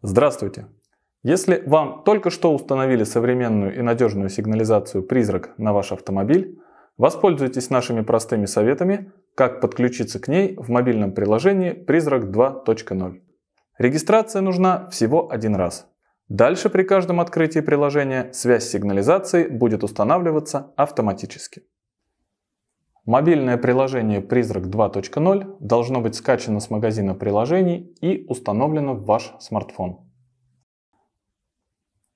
Здравствуйте! Если вам только что установили современную и надежную сигнализацию «Призрак» на ваш автомобиль, воспользуйтесь нашими простыми советами, как подключиться к ней в мобильном приложении «Призрак 2.0». Регистрация нужна всего один раз. Дальше при каждом открытии приложения связь с сигнализацией будет устанавливаться автоматически. Мобильное приложение «Призрак 2.0» должно быть скачано с магазина приложений и установлено в ваш смартфон.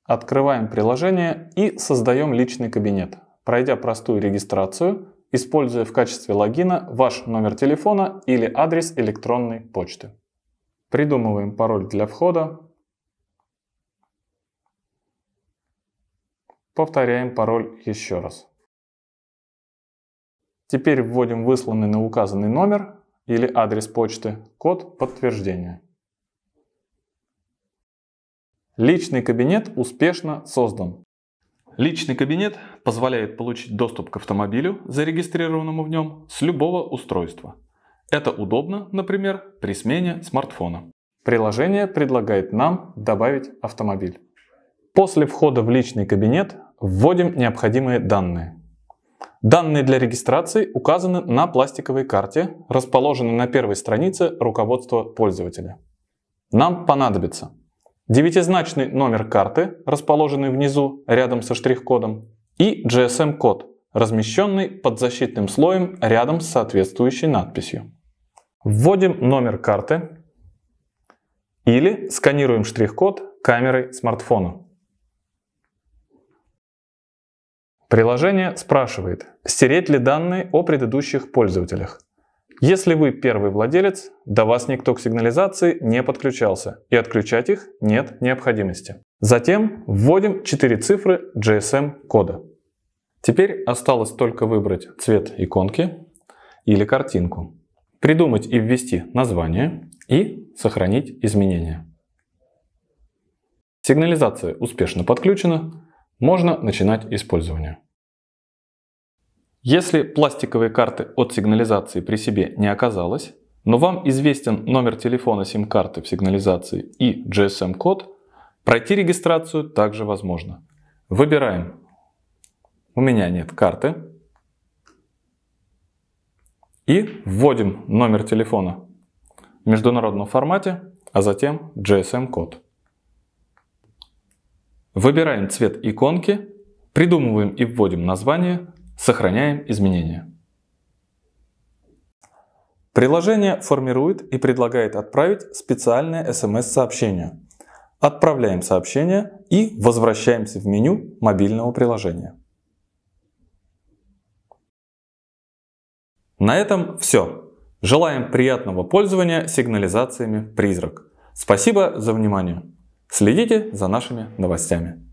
Открываем приложение и создаем личный кабинет, пройдя простую регистрацию, используя в качестве логина ваш номер телефона или адрес электронной почты. Придумываем пароль для входа. Повторяем пароль еще раз. Теперь вводим высланный на указанный номер или адрес почты код подтверждения. Личный кабинет успешно создан. Личный кабинет позволяет получить доступ к автомобилю, зарегистрированному в нем, с любого устройства. Это удобно, например, при смене смартфона. Приложение предлагает нам добавить автомобиль. После входа в личный кабинет вводим необходимые данные. Данные для регистрации указаны на пластиковой карте, расположенной на первой странице руководства пользователя. Нам понадобится девятизначный номер карты, расположенный внизу рядом со штрих-кодом, и GSM-код, размещенный под защитным слоем рядом с соответствующей надписью. Вводим номер карты или сканируем штрих-код камерой смартфона. Приложение спрашивает, стереть ли данные о предыдущих пользователях. Если вы первый владелец, до вас никто к сигнализации не подключался и отключать их нет необходимости. Затем вводим 4 цифры GSM кода. Теперь осталось только выбрать цвет иконки или картинку, придумать и ввести название и сохранить изменения. Сигнализация успешно подключена можно начинать использование. Если пластиковые карты от сигнализации при себе не оказалось, но вам известен номер телефона сим-карты в сигнализации и GSM-код, пройти регистрацию также возможно. Выбираем «У меня нет карты» и вводим номер телефона в международном формате, а затем GSM-код. Выбираем цвет иконки, придумываем и вводим название, сохраняем изменения. Приложение формирует и предлагает отправить специальное sms сообщение Отправляем сообщение и возвращаемся в меню мобильного приложения. На этом все. Желаем приятного пользования сигнализациями «Призрак». Спасибо за внимание. Следите за нашими новостями.